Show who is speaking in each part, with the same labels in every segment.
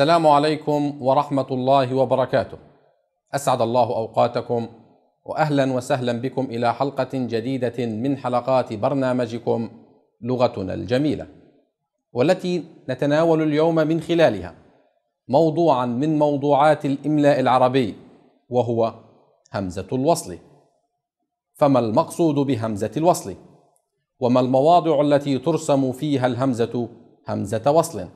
Speaker 1: السلام عليكم ورحمة الله وبركاته. أسعد الله أوقاتكم وأهلا وسهلا بكم إلى حلقة جديدة من حلقات برنامجكم لغتنا الجميلة، والتي نتناول اليوم من خلالها موضوعا من موضوعات الإملاء العربي وهو همزة الوصل. فما المقصود بهمزة الوصل؟ وما المواضع التي ترسم فيها الهمزة همزة وصل؟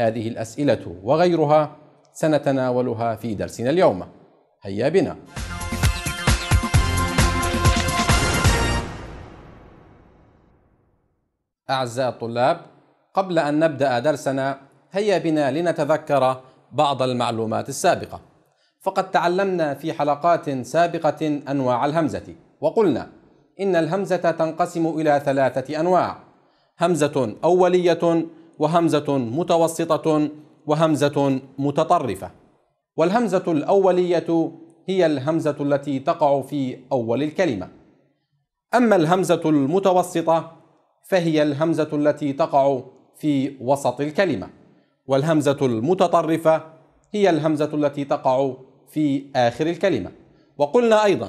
Speaker 1: هذه الأسئلة وغيرها سنتناولها في درسنا اليوم هيا بنا أعزائي الطلاب قبل أن نبدأ درسنا هيا بنا لنتذكر بعض المعلومات السابقة فقد تعلمنا في حلقات سابقة أنواع الهمزة وقلنا إن الهمزة تنقسم إلى ثلاثة أنواع همزة أولية وهمزة متوسطة وهمزة متطرفة والهمزة الأولية هي الهمزة التي تقع في أول الكلمة أما الهمزة المتوسطة فهي الهمزة التي تقع في وسط الكلمة والهمزة المتطرفة هي الهمزة التي تقع في آخر الكلمة وقلنا أيضا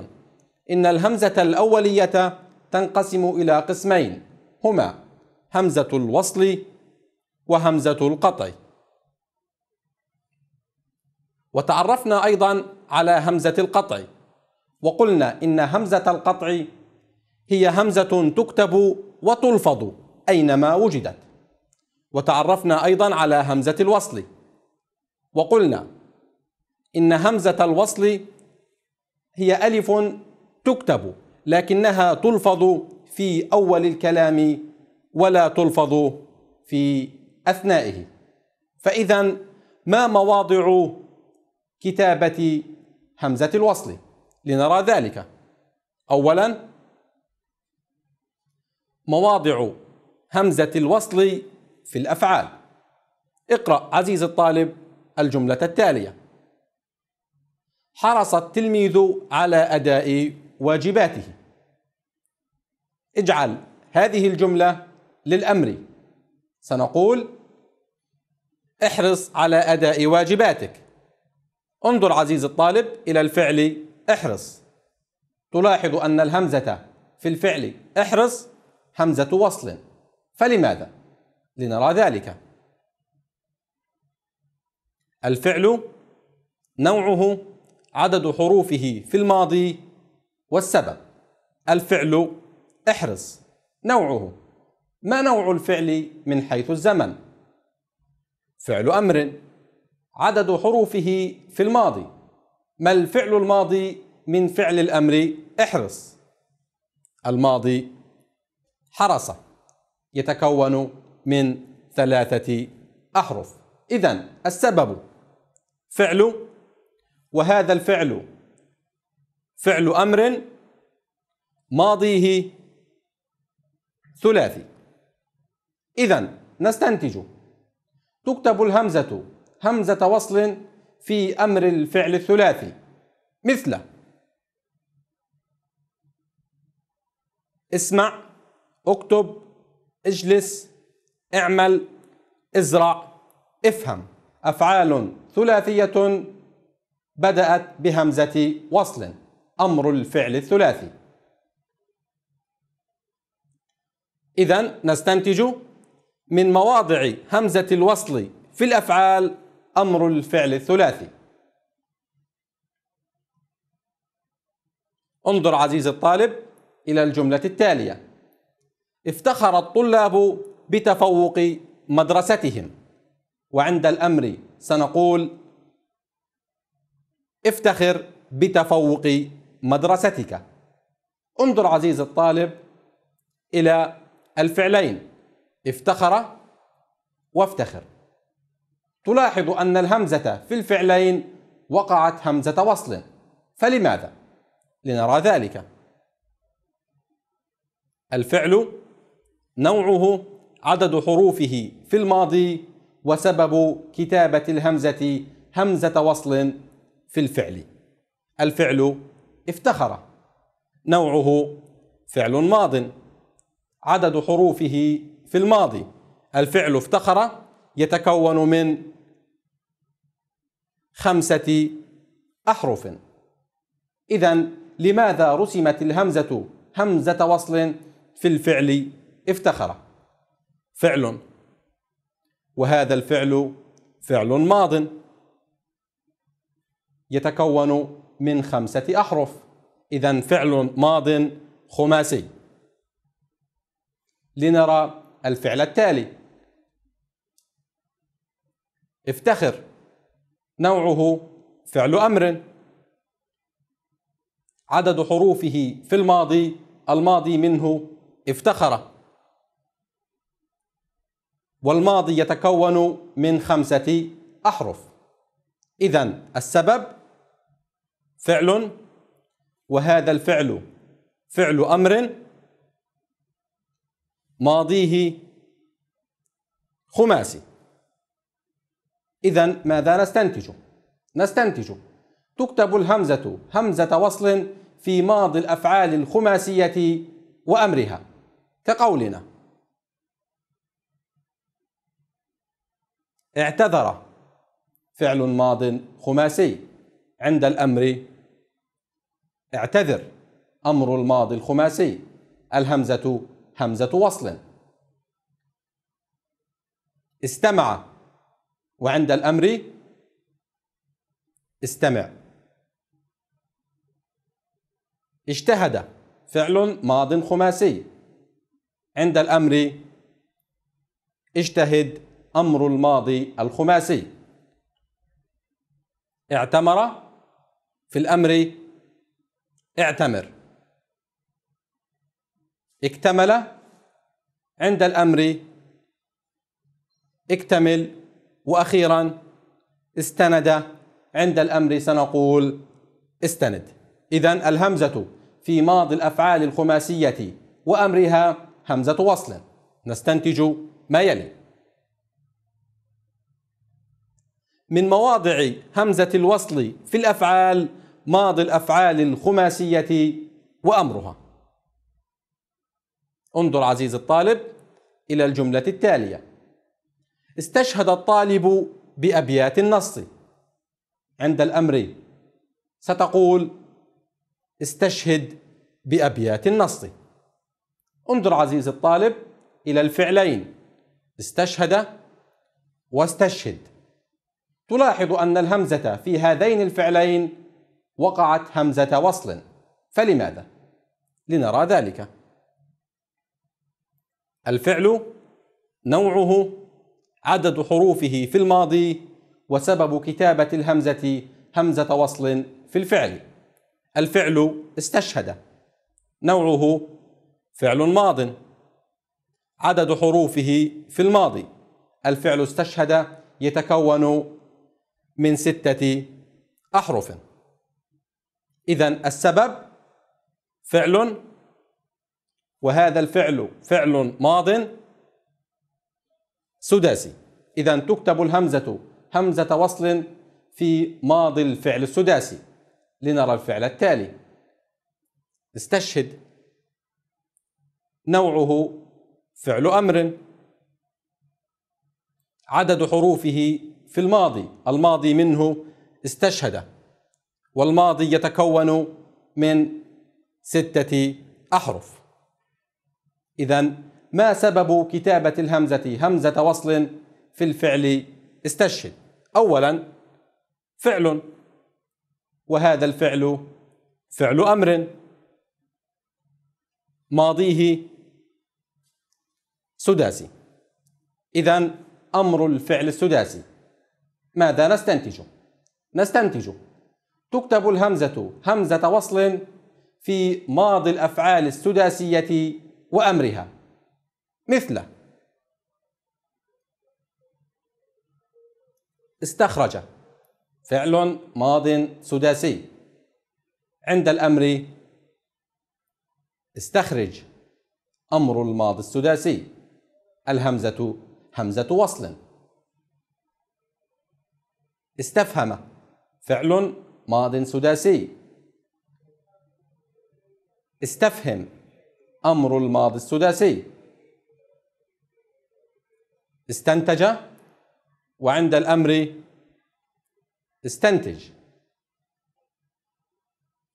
Speaker 1: إن الهمزة الأولية تنقسم إلى قسمين هما همزة الوصل وهمزة القطع وتعرفنا أيضا على همزة القطع وقلنا إن همزة القطع هي همزة تكتب وتلفظ أينما وجدت وتعرفنا أيضا على همزة الوصل وقلنا إن همزة الوصل هي ألف تكتب لكنها تلفظ في أول الكلام ولا تلفظ في أثنائه فإذا ما مواضع كتابة همزة الوصل لنرى ذلك أولا مواضع همزة الوصل في الأفعال اقرأ عزيز الطالب الجملة التالية حرص التلميذ على أداء واجباته اجعل هذه الجملة للأمر سنقول احرص على أداء واجباتك انظر عزيزي الطالب إلى الفعل احرص تلاحظ أن الهمزة في الفعل احرص همزة وصل فلماذا؟ لنرى ذلك الفعل نوعه عدد حروفه في الماضي والسبب الفعل احرص نوعه ما نوع الفعل من حيث الزمن فعل امر عدد حروفه في الماضي ما الفعل الماضي من فعل الامر احرص الماضي حرص يتكون من ثلاثه احرف اذا السبب فعل وهذا الفعل فعل امر ماضيه ثلاثي إذا نستنتج تكتب الهمزة همزة وصل في أمر الفعل الثلاثي مثل اسمع اكتب اجلس اعمل ازرع افهم أفعال ثلاثية بدأت بهمزة وصل أمر الفعل الثلاثي إذا نستنتج من مواضع همزة الوصل في الأفعال أمر الفعل الثلاثي انظر عزيزي الطالب إلى الجملة التالية افتخر الطلاب بتفوق مدرستهم وعند الأمر سنقول افتخر بتفوق مدرستك انظر عزيزي الطالب إلى الفعلين افتخر وافتخر تلاحظ أن الهمزة في الفعلين وقعت همزة وصل فلماذا؟ لنرى ذلك الفعل نوعه عدد حروفه في الماضي وسبب كتابة الهمزة همزة وصل في الفعل الفعل افتخر نوعه فعل ماض عدد حروفه في الماضي الفعل افتخر يتكون من خمسة أحرف إذا لماذا رسمت الهمزة همزة وصل في الفعل افتخر فعل وهذا الفعل فعل ماض يتكون من خمسة أحرف إذا فعل ماض خماسي لنرى الفعل التالي افتخر نوعه فعل امر عدد حروفه في الماضي الماضي منه افتخر والماضي يتكون من خمسة أحرف إذا السبب فعل وهذا الفعل فعل أمر ماضيه خماسي إذا ماذا نستنتج؟ نستنتج تكتب الهمزة همزة وصل في ماضي الأفعال الخماسية وأمرها كقولنا اعتذر فعل ماض خماسي عند الأمر اعتذر أمر الماضي الخماسي الهمزة همزة وصل استمع وعند الأمر استمع اجتهد فعل ماض خماسي عند الأمر اجتهد أمر الماضي الخماسي اعتمر في الأمر اعتمر اكتمل عند الأمر اكتمل وأخيرا استند عند الأمر سنقول استند إذا الهمزة في ماضي الأفعال الخماسية وأمرها همزة وصل نستنتج ما يلي من مواضع همزة الوصل في الأفعال ماضي الأفعال الخماسية وأمرها انظر عزيزي الطالب إلى الجملة التالية استشهد الطالب بأبيات النص عند الأمر ستقول استشهد بأبيات النص انظر عزيزي الطالب إلى الفعلين استشهد واستشهد تلاحظ أن الهمزة في هذين الفعلين وقعت همزة وصل فلماذا؟ لنرى ذلك الفعل نوعه عدد حروفه في الماضي وسبب كتابة الهمزة همزة وصل في الفعل الفعل استشهد نوعه فعل ماض عدد حروفه في الماضي الفعل استشهد يتكون من ستة أحرف إذا السبب فعل وهذا الفعل فعل ماض سداسي إذا تكتب الهمزة همزة وصل في ماضي الفعل السداسي لنرى الفعل التالي استشهد نوعه فعل أمر عدد حروفه في الماضي الماضي منه استشهد والماضي يتكون من ستة أحرف إذا ما سبب كتابة الهمزة همزة وصل في الفعل استشهد أولا فعل وهذا الفعل فعل أمر ماضيه سداسي إذا أمر الفعل السداسي ماذا نستنتج؟ نستنتج تكتب الهمزة همزة وصل في ماضي الأفعال السداسية وأمرها مثل استخرج فعل ماض سداسي عند الأمر استخرج أمر الماضي السداسي الهمزة همزة وصل استفهم فعل ماض سداسي استفهم أمر الماضي السداسي استنتج وعند الأمر استنتج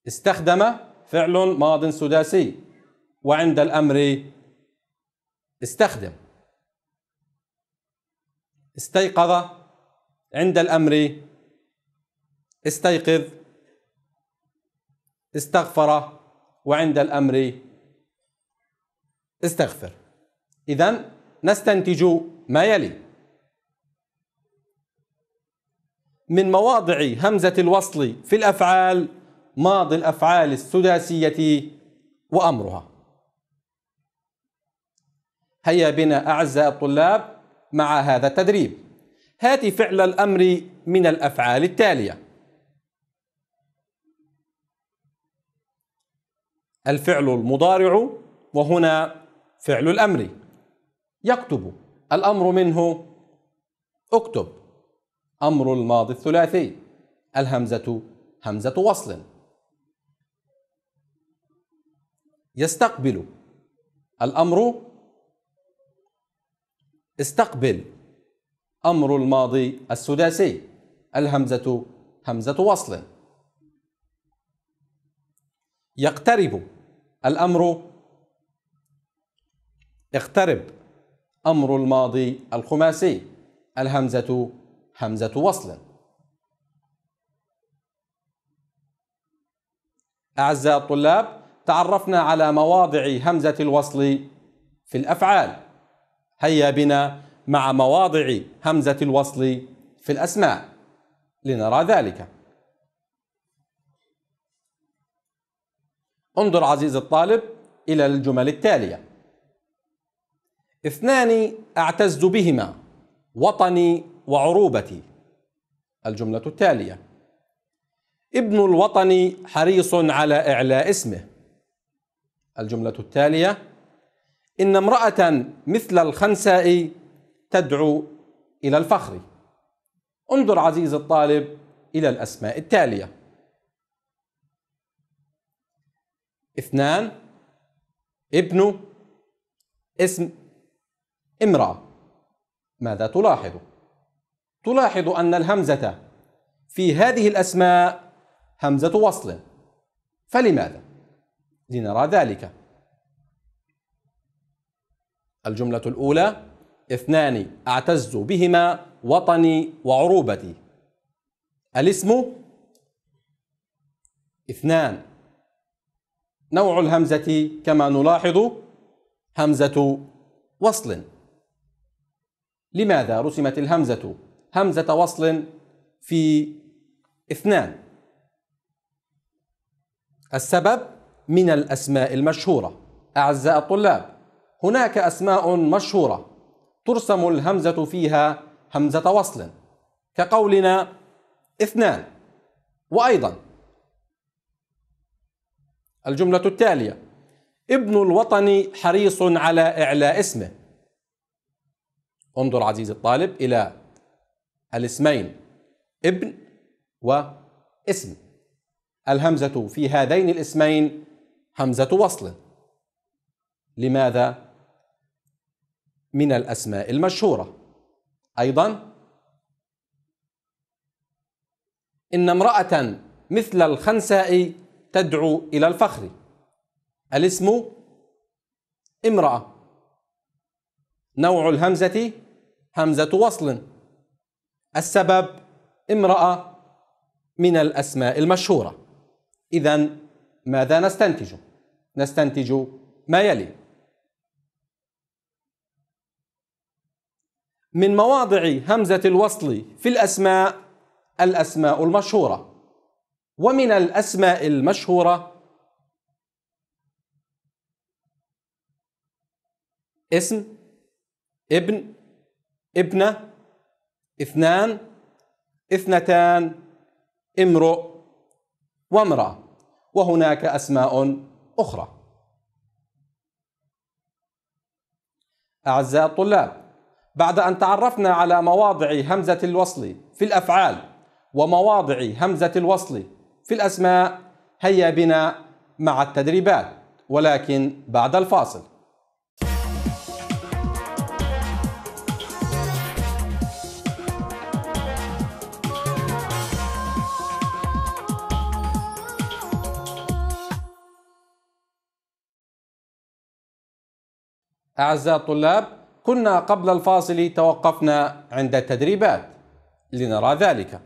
Speaker 1: استخدم فعل ماض سداسي وعند الأمر استخدم استيقظ عند الأمر استيقظ استغفر وعند الأمر استغفر إذا نستنتج ما يلي من مواضع همزة الوصل في الأفعال ماضي الأفعال السداسية وأمرها هيا بنا أعزائي الطلاب مع هذا التدريب هات فعل الأمر من الأفعال التالية الفعل المضارع وهنا فعل الأمر يكتب الأمر منه اكتب أمر الماضي الثلاثي الهمزة همزة وصل يستقبل الأمر استقبل أمر الماضي السداسي الهمزة همزة وصل يقترب الأمر اقترب أمر الماضي الخماسي الهمزة همزة وصل أعزائي الطلاب تعرفنا على مواضع همزة الوصل في الأفعال هيا بنا مع مواضع همزة الوصل في الأسماء لنرى ذلك انظر عزيزي الطالب إلى الجمل التالية اثنان أعتز بهما وطني وعروبتي الجملة التالية ابن الوطن حريص على إعلاء اسمه الجملة التالية إن امرأة مثل الخنساء تدعو إلى الفخر انظر عزيزي الطالب إلى الأسماء التالية اثنان ابن اسم امرأة ماذا تلاحظ؟ تلاحظ أن الهمزة في هذه الأسماء همزة وصل فلماذا؟ لنرى ذلك الجملة الأولى اثنان أعتز بهما وطني وعروبتي الاسم اثنان نوع الهمزة كما نلاحظ همزة وصل لماذا رسمت الهمزة همزة وصل في اثنان السبب من الأسماء المشهورة أعزائي الطلاب هناك أسماء مشهورة ترسم الهمزة فيها همزة وصل كقولنا اثنان وأيضا الجملة التالية ابن الوطن حريص على إعلاء اسمه انظر عزيزي الطالب إلى الاسمين ابن واسم الهمزة في هذين الاسمين همزة وصل لماذا؟ من الأسماء المشهورة أيضا إن امرأة مثل الخنساء تدعو إلى الفخر الاسم امرأة نوع الهمزة همزة وصل السبب امرأة من الأسماء المشهورة إذا ماذا نستنتج؟ نستنتج ما يلي من مواضع همزة الوصل في الأسماء الأسماء المشهورة ومن الأسماء المشهورة اسم ابن ابنة اثنان اثنتان امرؤ وامرأة وهناك أسماء أخرى أعزائي الطلاب بعد أن تعرفنا على مواضع همزة الوصل في الأفعال ومواضع همزة الوصل في الأسماء هيا بنا مع التدريبات ولكن بعد الفاصل أعزائي الطلاب كنا قبل الفاصل توقفنا عند التدريبات لنرى ذلك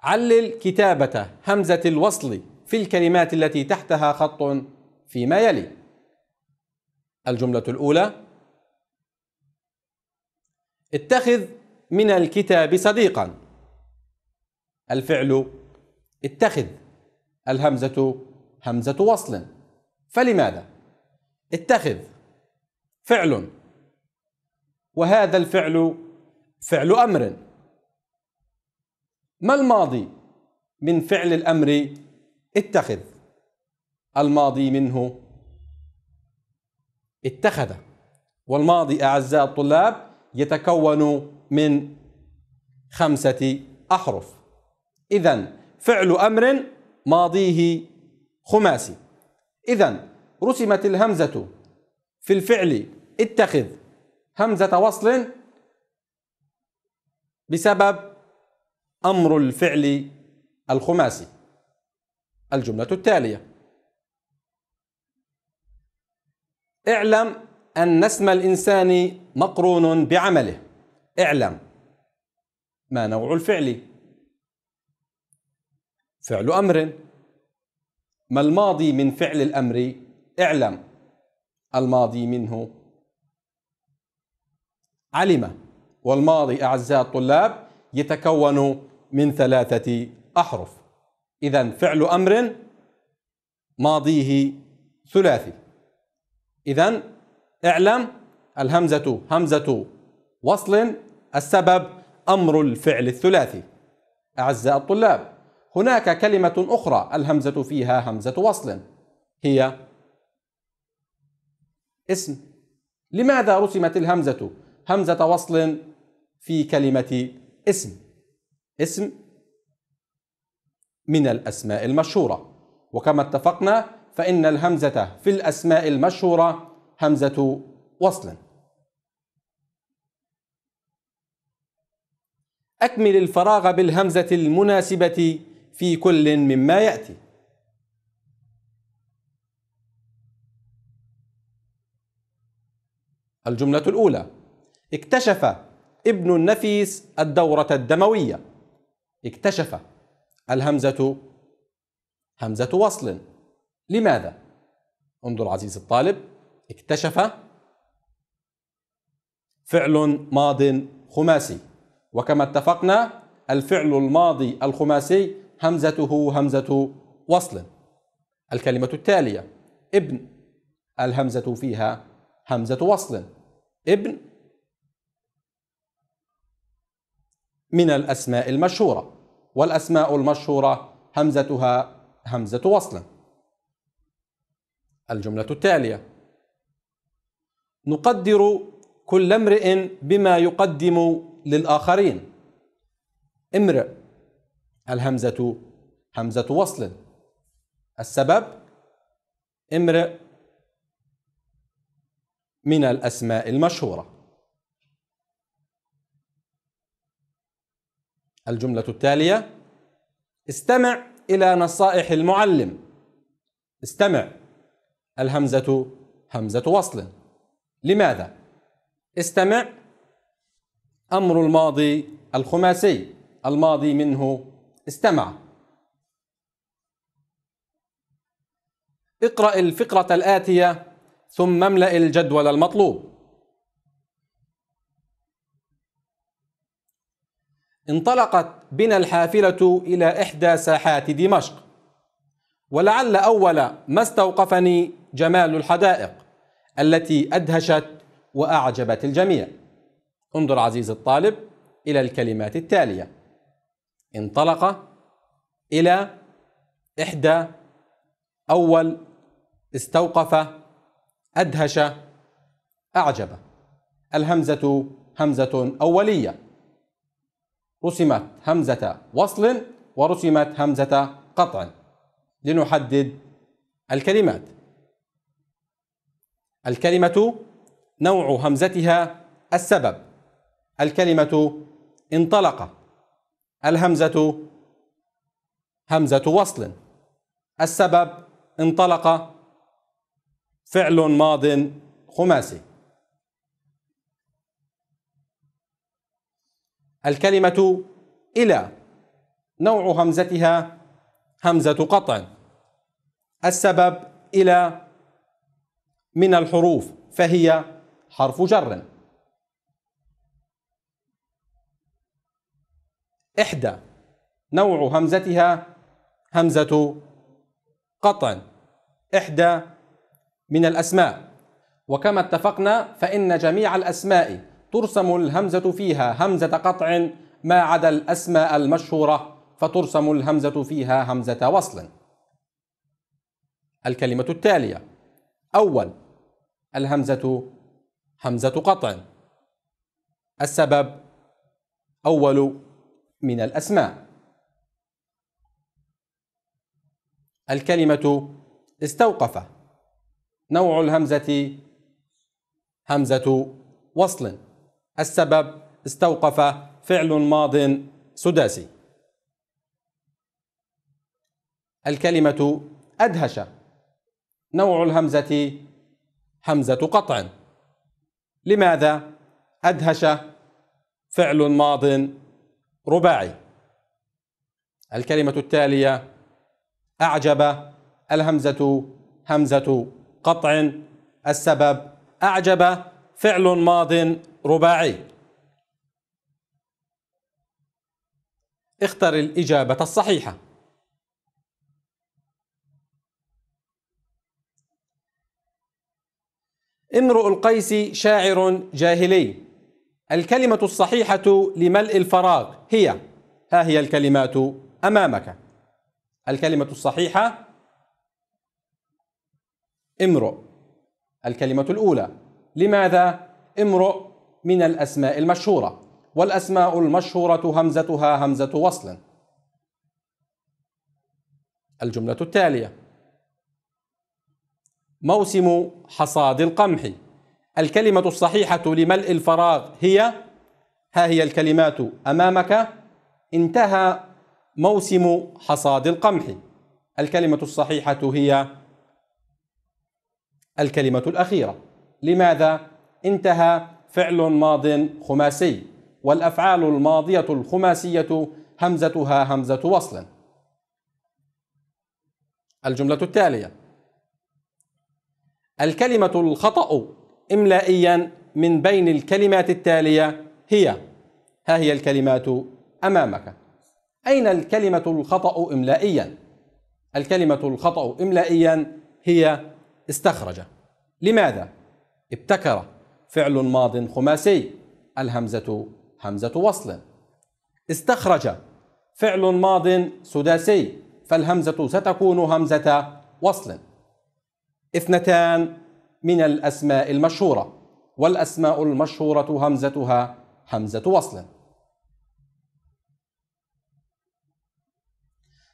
Speaker 1: علل كتابة همزة الوصل في الكلمات التي تحتها خط فيما يلي الجملة الأولى اتخذ من الكتاب صديقا الفعل اتخذ الهمزة همزة وصل فلماذا اتخذ فعل وهذا الفعل فعل امر ما الماضي من فعل الامر اتخذ الماضي منه اتخذ والماضي اعزائي الطلاب يتكون من خمسه احرف اذا فعل امر ماضيه خماسي إذا رسمت الهمزة في الفعل اتخذ همزة وصل بسبب أمر الفعل الخماسي الجملة التالية اعلم أن اسم الإنسان مقرون بعمله اعلم ما نوع الفعل فعل أمر ما الماضي من فعل الأمر اعلم الماضي منه علم والماضي أعزائي الطلاب يتكون من ثلاثة أحرف إذا فعل أمر ماضيه ثلاثي إذا اعلم الهمزة همزة وصل السبب أمر الفعل الثلاثي أعزائي الطلاب هناك كلمة أخرى الهمزة فيها همزة وصل هي اسم لماذا رسمت الهمزة همزة وصل في كلمة اسم اسم من الأسماء المشهورة وكما اتفقنا فإن الهمزة في الأسماء المشهورة همزة وصل أكمل الفراغ بالهمزة المناسبة في كل مما يأتي الجملة الأولى اكتشف ابن النفيس الدورة الدموية اكتشف الهمزة همزة وصل لماذا؟ انظر عزيزي الطالب اكتشف فعل ماض خماسي وكما اتفقنا الفعل الماضي الخماسي همزته همزة وصل الكلمة التالية ابن الهمزة فيها همزة وصل ابن من الأسماء المشهورة والأسماء المشهورة همزتها همزة وصل الجملة التالية نقدر كل امرئ بما يقدم للآخرين امرئ الهمزة همزة وصل السبب امرئ من الأسماء المشهورة الجملة التالية استمع إلى نصائح المعلم استمع الهمزة همزة وصل لماذا؟ استمع أمر الماضي الخماسي الماضي منه استمع اقرأ الفقرة الآتية ثم املأ الجدول المطلوب انطلقت بنا الحافلة إلى إحدى ساحات دمشق ولعل أول ما استوقفني جمال الحدائق التي أدهشت وأعجبت الجميع انظر عزيزي الطالب إلى الكلمات التالية انطلق إلى إحدى أول استوقف أدهش أعجب الهمزة همزة أولية رسمت همزة وصل ورسمت همزة قطع لنحدد الكلمات الكلمة نوع همزتها السبب الكلمة انطلق الهمزة همزة وصل السبب انطلق فعل ماض خماسي الكلمة إلى نوع همزتها همزة قطع السبب إلى من الحروف فهي حرف جر إحدى نوع همزتها همزة قطع إحدى من الأسماء وكما اتفقنا فإن جميع الأسماء ترسم الهمزة فيها همزة قطع ما عدا الأسماء المشهورة فترسم الهمزة فيها همزة وصل الكلمة التالية أول الهمزة همزة قطع السبب أول من الأسماء الكلمة استوقف نوع الهمزة همزة وصل السبب استوقف فعل ماض سداسي الكلمة أدهش نوع الهمزة همزة قطع لماذا أدهش فعل ماض رباعي الكلمة التالية أعجب الهمزة همزة قطع السبب أعجب فعل ماض رباعي اختر الإجابة الصحيحة امرؤ القيس شاعر جاهلي الكلمة الصحيحة لملء الفراغ هي ها هي الكلمات أمامك الكلمة الصحيحة امرؤ الكلمة الأولى لماذا امرؤ من الأسماء المشهورة والأسماء المشهورة همزتها همزة وصل الجملة التالية موسم حصاد القمح الكلمة الصحيحة لملء الفراغ هي ها هي الكلمات أمامك انتهى موسم حصاد القمح الكلمة الصحيحة هي الكلمة الأخيرة لماذا انتهى فعل ماض خماسي والأفعال الماضية الخماسية همزتها همزة وصل الجملة التالية الكلمة الخطأ إملائيا من بين الكلمات التالية هي ها هي الكلمات أمامك أين الكلمة الخطأ إملائيا؟ الكلمة الخطأ إملائيا هي استخرج لماذا؟ ابتكر فعل ماض خماسي الهمزة همزة وصل استخرج فعل ماض سداسي فالهمزة ستكون همزة وصل اثنتان من الأسماء المشهورة والأسماء المشهورة همزتها همزة وصل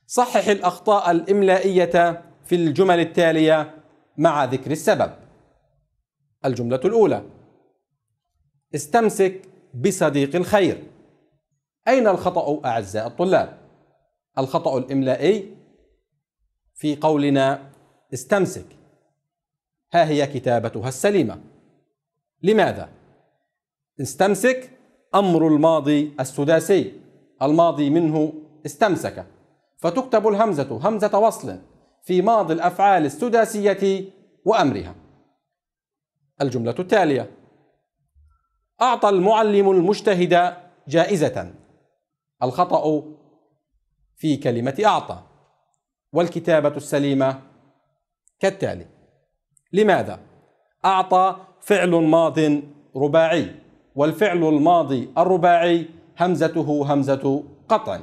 Speaker 1: صحح الأخطاء الإملائية في الجمل التالية مع ذكر السبب الجملة الأولى استمسك بصديق الخير أين الخطأ أعزاء الطلاب؟ الخطأ الإملائي في قولنا استمسك ها هي كتابتها السليمة لماذا؟ استمسك أمر الماضي السداسي الماضي منه استمسك فتكتب الهمزة همزة وصل في ماضي الأفعال السداسية وأمرها الجملة التالية أعطى المعلم المجتهد جائزة الخطأ في كلمة أعطى والكتابة السليمة كالتالي لماذا؟ أعطى فعل ماض رباعي والفعل الماضي الرباعي همزته همزة قطع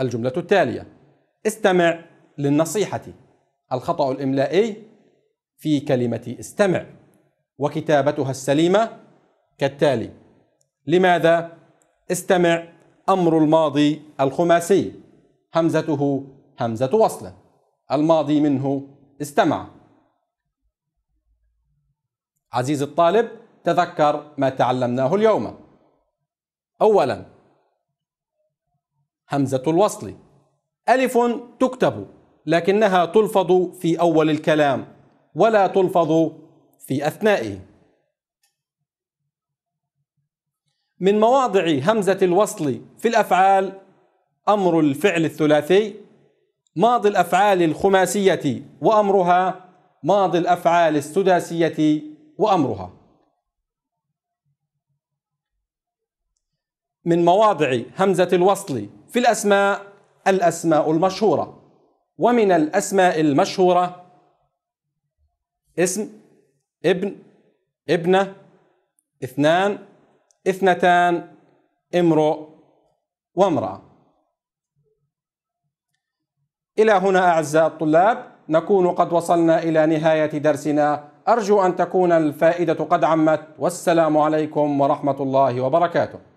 Speaker 1: الجملة التالية استمع للنصيحة الخطأ الإملائي في كلمة استمع وكتابتها السليمة كالتالي لماذا استمع أمر الماضي الخماسي همزته همزة وصله الماضي منه استمع عزيزي الطالب تذكر ما تعلمناه اليوم أولا همزة الوصل ألف تكتب لكنها تلفظ في أول الكلام ولا تلفظ في أثنائه من مواضع همزة الوصل في الأفعال أمر الفعل الثلاثي ماضي الأفعال الخماسية وأمرها ماضي الأفعال السداسية وأمرها من مواضع همزة الوصل في الأسماء الأسماء المشهورة ومن الأسماء المشهورة اسم ابن ابنة اثنان اثنتان امرؤ وامرأة إلى هنا أعزائي الطلاب نكون قد وصلنا إلى نهاية درسنا أرجو أن تكون الفائدة قد عمت والسلام عليكم ورحمة الله وبركاته